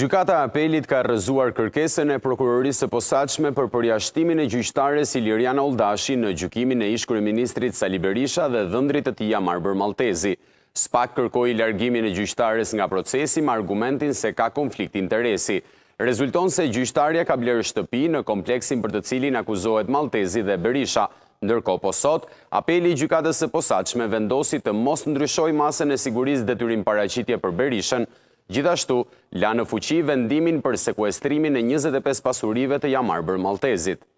Gjukata apelit ka rëzuar kërkesën e prokurorisë së posaqme për përja e gjyqtare si Lirjana Oldashi në gjukimin e ishkru e ministrit Sali Berisha dhe dhëndrit të tia Marber Maltezi. Spak kërkoj i largimin e gjyqtares nga procesi më argumentin se ka konflikt interesi. Rezulton se gjyqtarja ka blerë shtëpi në kompleksin për të cilin akuzohet Maltezi dhe Berisha. Ndërko posot, apeli i gjukatës e posaqme vendosi të mos ndryshoj masën e siguris dhe tyrim paracitje për Berishën, Gjithashtu, la në fuqi vendimin për sekuestrimin e 25 pasurive të jamarë bërë Maltezit.